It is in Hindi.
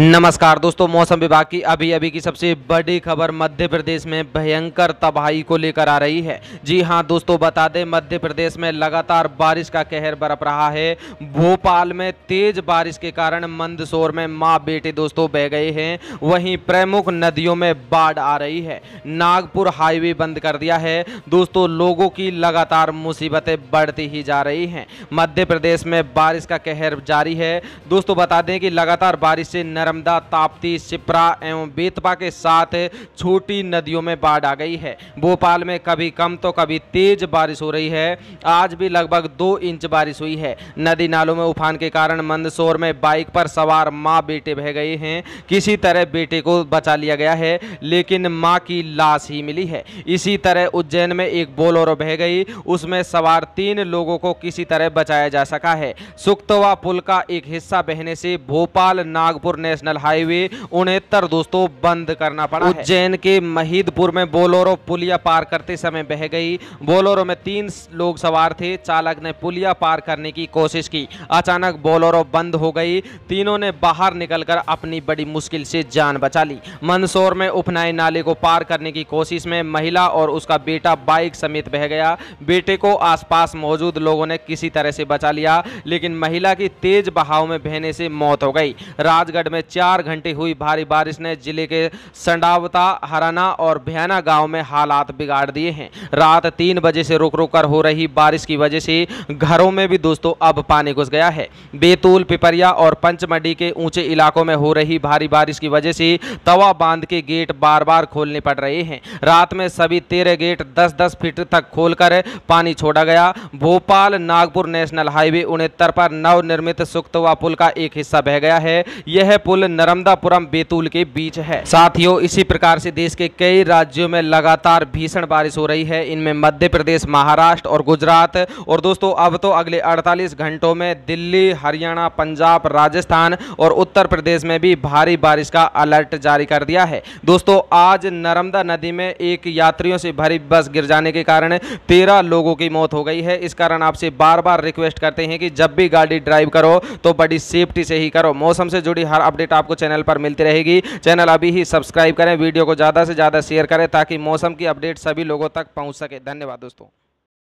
नमस्कार दोस्तों मौसम विभाग की अभी अभी की सबसे बड़ी खबर मध्य प्रदेश में भयंकर तबाही को लेकर आ रही है जी हां दोस्तों बता दें मध्य प्रदेश में लगातार बारिश का कहर बरप रहा है भोपाल में तेज बारिश के कारण मंदसौर में माँ बेटे दोस्तों बह गए हैं वहीं प्रमुख नदियों में बाढ़ आ रही है नागपुर हाईवे बंद कर दिया है दोस्तों लोगों की लगातार मुसीबतें बढ़ती ही जा रही हैं मध्य प्रदेश में बारिश का कहर जारी है दोस्तों बता दें कि लगातार बारिश से नर्मदा ताप्ती शिप्रा एवं बेतवा के साथ छोटी नदियों में बाढ़ आ गई है भोपाल में कभी कम तो कभी तेज बारिश हो रही है आज भी लगभग दो इंच बारिश हुई है नदी नालों में उफान के कारण मंदसौर में बाइक पर सवार माँ बेटे बह गए हैं किसी तरह बेटे को बचा लिया गया है लेकिन माँ की लाश ही मिली है इसी तरह उज्जैन में एक बोलोरो बह गई उसमें सवार तीन लोगों को किसी तरह बचाया जा सका है सुक्तवा पुल का एक हिस्सा बहने से भोपाल नागपुर ने नेशनल हाईवे उनहत्तर दोस्तों बंद करना पड़ा उज्जैन के महिदपुर में बोलोरो पुलिया पार करते समय बह गई बोलोरो में तीन लोग सवार थे चालक ने पुलिया पार करने की कोशिश की अचानक बोलोरो बंद हो गई तीनों ने बाहर निकलकर अपनी बड़ी मुश्किल से जान बचा ली मंदसौर में उपनाई नाले को पार करने की कोशिश में महिला और उसका बेटा बाइक समेत बह गया बेटे को आसपास मौजूद लोगों ने किसी तरह से बचा लिया लेकिन महिला की तेज बहाव में बहने से मौत हो गई राजगढ़ में चार घंटे हुई भारी बारिश ने जिले के संडावता हराना और भयाना गांव में हालात बिगाड़ दिए हैं रात तीन बजे से रुक रुक कर हो रही बारिश की वजह से घरों में भी दोस्तों अब पानी घुस गया है बेतूल पिपरिया और पंचमढ़ी के ऊंचे इलाकों में हो रही भारी बारिश की वजह से तवा बांध के गेट बार बार खोलने पड़ रहे हैं रात में सभी तेरह गेट दस दस फीट तक खोलकर पानी छोड़ा गया भोपाल नागपुर नेशनल हाईवे उनहत्तर पर नवनिर्मित सुख पुल का एक हिस्सा बह गया है यह पुल पुल नरमदापुरम बेतूल के बीच है साथियों इसी प्रकार से देश के कई राज्यों में लगातार भीषण बारिश हो रही है इनमें मध्य प्रदेश महाराष्ट्र और गुजरात और दोस्तों अब तो अगले 48 घंटों में दिल्ली हरियाणा पंजाब राजस्थान और उत्तर प्रदेश में भी भारी बारिश का अलर्ट जारी कर दिया है दोस्तों आज नर्मदा नदी में एक यात्रियों से भरी बस गिर जाने के कारण तेरह लोगों की मौत हो गई है इस कारण आपसे बार बार रिक्वेस्ट करते हैं कि जब भी गाड़ी ड्राइव करो तो बड़ी सेफ्टी से ही करो मौसम से जुड़ी हर अपडेट अपडेट आपको चैनल पर मिलती रहेगी चैनल अभी ही सब्सक्राइब करें वीडियो को ज़्यादा से ज़्यादा शेयर करें ताकि मौसम की अपडेट सभी लोगों तक पहुँच सके धन्यवाद दोस्तों